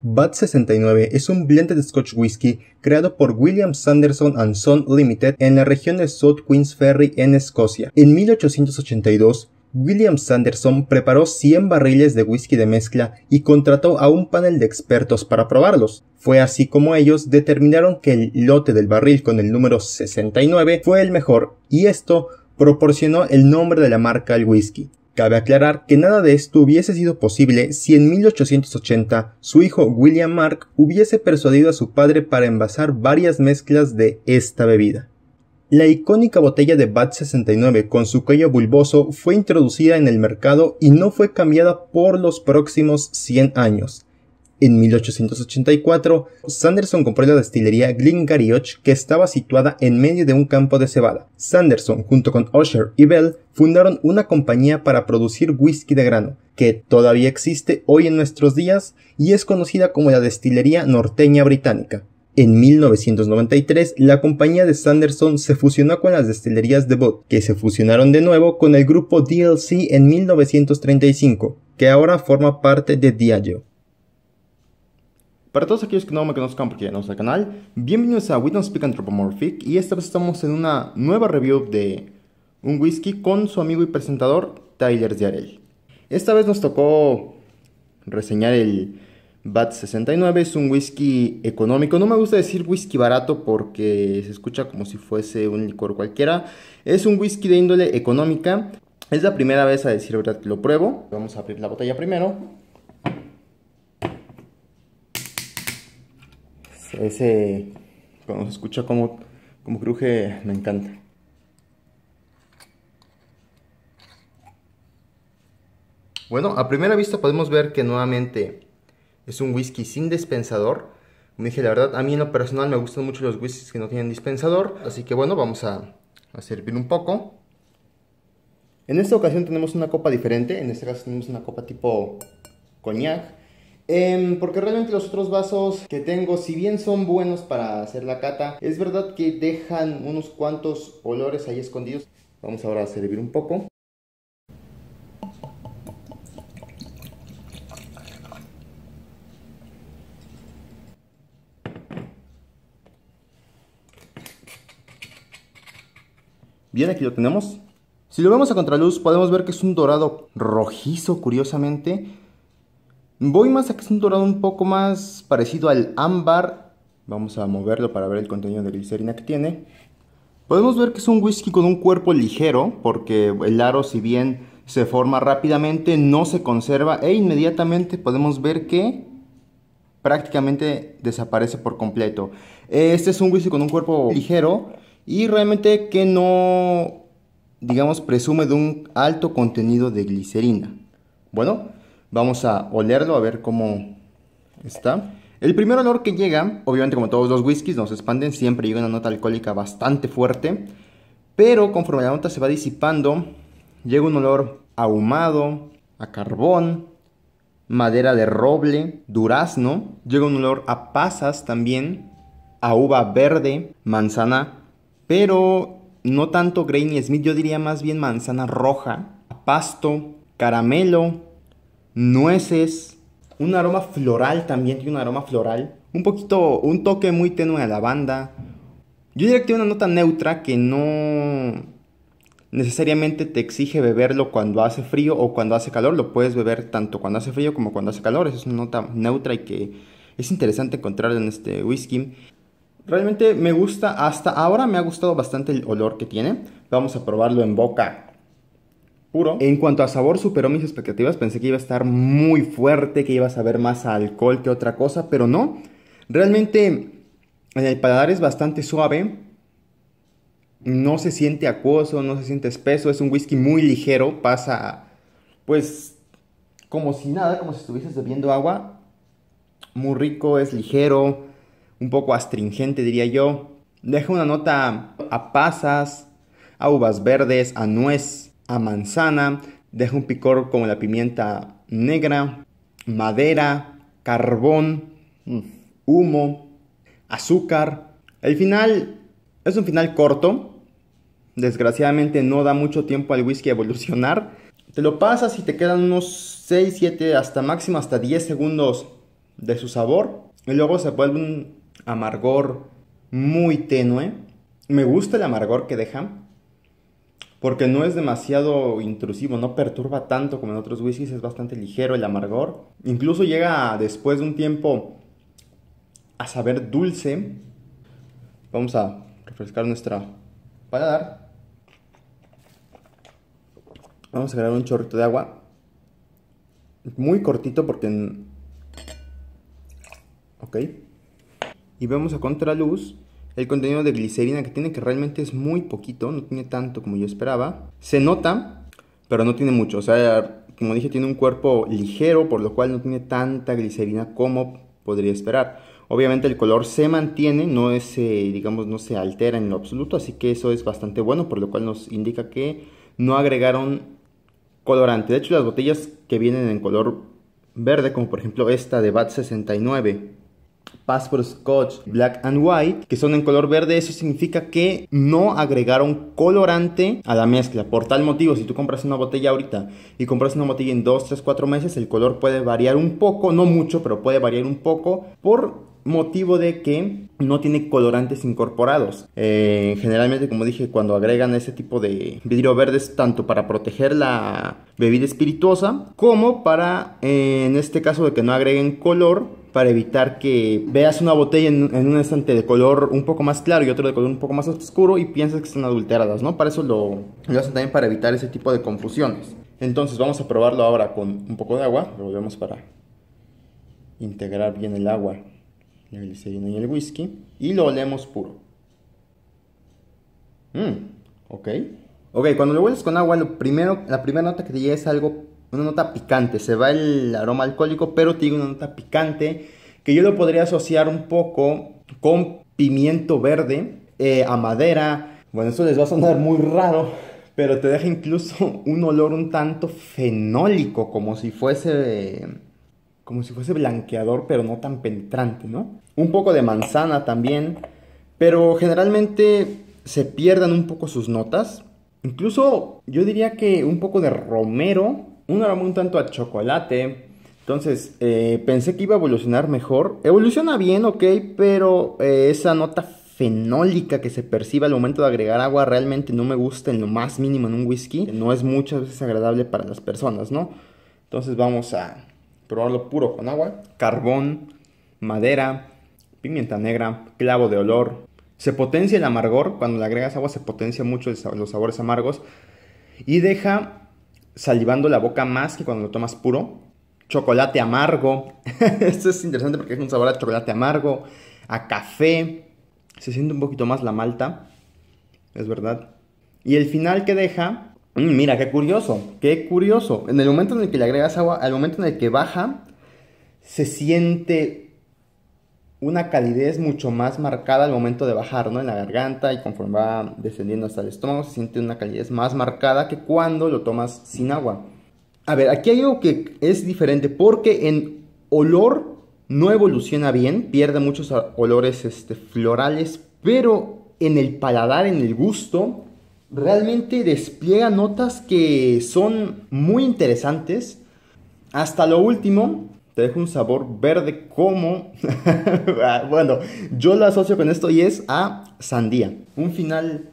bat 69 es un blend de Scotch whisky creado por William Sanderson and Son Limited en la región de South Queens Ferry en Escocia. En 1882, William Sanderson preparó 100 barriles de whisky de mezcla y contrató a un panel de expertos para probarlos. Fue así como ellos determinaron que el lote del barril con el número 69 fue el mejor y esto proporcionó el nombre de la marca al whisky. Cabe aclarar que nada de esto hubiese sido posible si en 1880 su hijo William Mark hubiese persuadido a su padre para envasar varias mezclas de esta bebida. La icónica botella de Bat 69 con su cuello bulboso fue introducida en el mercado y no fue cambiada por los próximos 100 años, en 1884, Sanderson compró la destilería Glengarioch que estaba situada en medio de un campo de cebada. Sanderson, junto con Usher y Bell, fundaron una compañía para producir whisky de grano, que todavía existe hoy en nuestros días y es conocida como la destilería norteña británica. En 1993, la compañía de Sanderson se fusionó con las destilerías de Bot, que se fusionaron de nuevo con el grupo DLC en 1935, que ahora forma parte de Diageo. Para todos aquellos que no me conozcan porque ya no el canal, bienvenidos a We Don't Speak Anthropomorphic y esta vez estamos en una nueva review de un whisky con su amigo y presentador Tyler Diarel. Esta vez nos tocó reseñar el Bat 69, es un whisky económico. No me gusta decir whisky barato porque se escucha como si fuese un licor cualquiera. Es un whisky de índole económica. Es la primera vez a decir verdad que lo pruebo. Vamos a abrir la botella primero. Ese, cuando se escucha como, como cruje, me encanta. Bueno, a primera vista podemos ver que nuevamente es un whisky sin dispensador. Como dije, la verdad, a mí en lo personal me gustan mucho los whiskies que no tienen dispensador. Así que bueno, vamos a, a servir un poco. En esta ocasión tenemos una copa diferente. En este caso tenemos una copa tipo coñac. Em, porque realmente los otros vasos que tengo, si bien son buenos para hacer la cata, es verdad que dejan unos cuantos olores ahí escondidos. Vamos ahora a servir un poco. Bien, aquí lo tenemos. Si lo vemos a contraluz, podemos ver que es un dorado rojizo, curiosamente Voy más a que es un dorado un poco más parecido al ámbar. Vamos a moverlo para ver el contenido de glicerina que tiene. Podemos ver que es un whisky con un cuerpo ligero, porque el aro si bien se forma rápidamente, no se conserva e inmediatamente podemos ver que prácticamente desaparece por completo. Este es un whisky con un cuerpo ligero y realmente que no, digamos, presume de un alto contenido de glicerina. Bueno, Vamos a olerlo a ver cómo está. El primer olor que llega, obviamente como todos los whiskies, nos expanden, siempre llega una nota alcohólica bastante fuerte, pero conforme la nota se va disipando, llega un olor ahumado, a carbón, madera de roble, durazno, llega un olor a pasas también, a uva verde, manzana, pero no tanto Grainy Smith, yo diría más bien manzana roja, a pasto, caramelo, nueces, un aroma floral también, tiene un aroma floral, un poquito, un toque muy tenue a lavanda. Yo diría que tiene una nota neutra que no necesariamente te exige beberlo cuando hace frío o cuando hace calor, lo puedes beber tanto cuando hace frío como cuando hace calor, es una nota neutra y que es interesante encontrar en este whisky. Realmente me gusta, hasta ahora me ha gustado bastante el olor que tiene. Vamos a probarlo en boca Puro. En cuanto a sabor, superó mis expectativas. Pensé que iba a estar muy fuerte, que iba a saber más alcohol que otra cosa, pero no. Realmente En eh, el paladar es bastante suave. No se siente acuoso, no se siente espeso. Es un whisky muy ligero. Pasa, pues, como si nada, como si estuvieses bebiendo agua. Muy rico, es ligero, un poco astringente, diría yo. Deja una nota a pasas, a uvas verdes, a nuez a manzana, deja un picor como la pimienta negra, madera, carbón, mm, humo, azúcar. El final es un final corto. Desgraciadamente no da mucho tiempo al whisky a evolucionar. Te lo pasas y te quedan unos 6, 7, hasta máximo hasta 10 segundos de su sabor. Y luego se vuelve un amargor muy tenue. Me gusta el amargor que deja porque no es demasiado intrusivo, no perturba tanto como en otros whiskies, es bastante ligero el amargor. Incluso llega después de un tiempo a saber dulce. Vamos a refrescar nuestra paladar. Vamos a agregar un chorrito de agua. Muy cortito porque... Ok. Y vemos a contraluz el contenido de glicerina que tiene, que realmente es muy poquito, no tiene tanto como yo esperaba. Se nota, pero no tiene mucho. O sea, como dije, tiene un cuerpo ligero, por lo cual no tiene tanta glicerina como podría esperar. Obviamente el color se mantiene, no eh, digamos, no se altera en lo absoluto, así que eso es bastante bueno, por lo cual nos indica que no agregaron colorante. De hecho, las botellas que vienen en color verde, como por ejemplo esta de BAT 69, Passport Scotch Black and White, que son en color verde, eso significa que no agregaron colorante a la mezcla. Por tal motivo, si tú compras una botella ahorita y compras una botella en 2, 3, 4 meses, el color puede variar un poco, no mucho, pero puede variar un poco por motivo de que no tiene colorantes incorporados. Eh, generalmente, como dije, cuando agregan ese tipo de vidrio verde es tanto para proteger la bebida espirituosa como para, eh, en este caso de que no agreguen color, para evitar que veas una botella en, un estante de color un poco más claro y otro de color un poco más oscuro y piensas que están adulteradas, ¿no? Para eso lo, hacen también para evitar ese tipo de confusiones. Entonces vamos a probarlo ahora con un poco de agua, lo volvemos para integrar bien el agua, la glicerina y el whisky y lo olemos puro. Mmm, ok. Ok, cuando lo hueles con agua, lo primero, la primera nota que te llega es algo una nota picante, se va el aroma alcohólico, pero tiene una nota picante que yo lo podría asociar un poco con pimiento verde eh, a madera. Bueno, eso les va a sonar muy raro, pero te deja incluso un olor un tanto fenólico, como si fuese como si fuese blanqueador, pero no tan penetrante, ¿no? Un poco de manzana también, pero generalmente se pierdan un poco sus notas. Incluso yo diría que un poco de romero un aroma un tanto a chocolate. Entonces, eh, pensé que iba a evolucionar mejor. Evoluciona bien, ok, pero eh, esa nota fenólica que se percibe al momento de agregar agua realmente no me gusta en lo más mínimo en un whisky. No es muchas veces agradable para las personas, ¿no? Entonces vamos a probarlo puro con agua, carbón, madera, pimienta negra, clavo de olor. Se potencia el amargor, cuando le agregas agua se potencia mucho los sabores amargos y deja salivando la boca más que cuando lo tomas puro. Chocolate amargo. Esto es interesante porque es un sabor a chocolate amargo, a café. Se siente un poquito más la malta. Es verdad. Y el final que deja. Mm, mira, qué curioso. Qué curioso. En el momento en el que le agregas agua, al momento en el que baja, se siente una calidez mucho más marcada al momento de bajar, ¿no? En la garganta y conforme va descendiendo hasta el estómago se siente una calidez más marcada que cuando lo tomas sin agua. A ver, aquí hay algo que es diferente porque en olor no evoluciona bien, pierde muchos olores este, florales, pero en el paladar, en el gusto, realmente despliega notas que son muy interesantes. Hasta lo último, te deja un sabor verde como... Ah, bueno, yo lo asocio con esto y es a sandía. Un final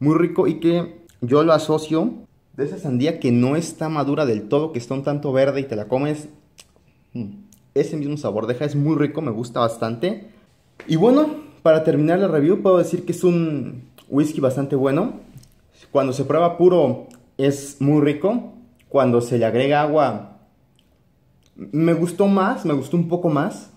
muy rico y que yo lo asocio de esa sandía que no está madura del todo, que está un tanto verde y te la comes. Mm, ese mismo sabor deja, es muy rico, me gusta bastante. Y bueno, para terminar la review puedo decir que es un whisky bastante bueno. Cuando se prueba puro es muy rico. Cuando se le agrega agua me gustó más, me gustó un poco más,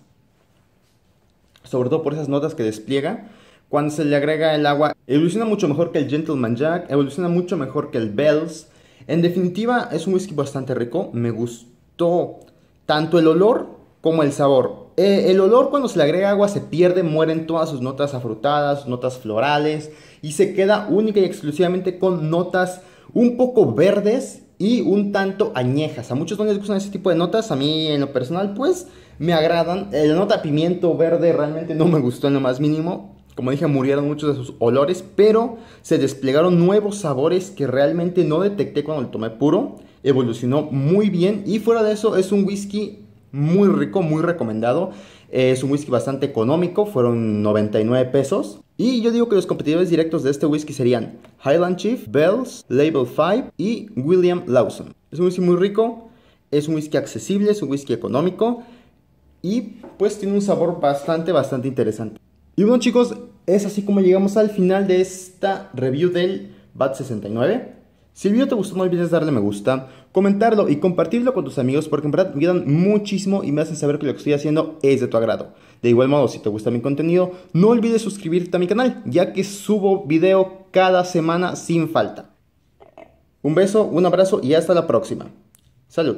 sobre todo por esas notas que despliega. Cuando se le agrega el agua, evoluciona mucho mejor que el Gentleman Jack, evoluciona mucho mejor que el Bells. En definitiva, es un whisky bastante rico, me gustó tanto el olor como el sabor. Eh, el olor cuando se le agrega agua se pierde, mueren todas sus notas afrutadas, notas florales y se queda única y exclusivamente con notas un poco verdes y un tanto añejas. A muchos no les gustan ese tipo de notas, a mí en lo personal pues me agradan. Eh, la nota pimiento verde realmente no me gustó en lo más mínimo. Como dije, murieron muchos de sus olores, pero se desplegaron nuevos sabores que realmente no detecté cuando lo tomé puro. Evolucionó muy bien y fuera de eso es un whisky muy rico, muy recomendado. Es un whisky bastante económico, fueron 99 pesos. Y yo digo que los competidores directos de este whisky serían Highland Chief, Bells, Label 5 y William Lawson. Es un whisky muy rico, es un whisky accesible, es un whisky económico y pues tiene un sabor bastante, bastante interesante. Y bueno chicos, es así como llegamos al final de esta review del BAT 69. Si el video te gustó no olvides darle me gusta, comentarlo y compartirlo con tus amigos porque en verdad me ayudan muchísimo y me hacen saber que lo que estoy haciendo es de tu agrado. De igual modo, si te gusta mi contenido, no olvides suscribirte a mi canal, ya que subo video cada semana sin falta. Un beso, un abrazo y hasta la próxima. Salud.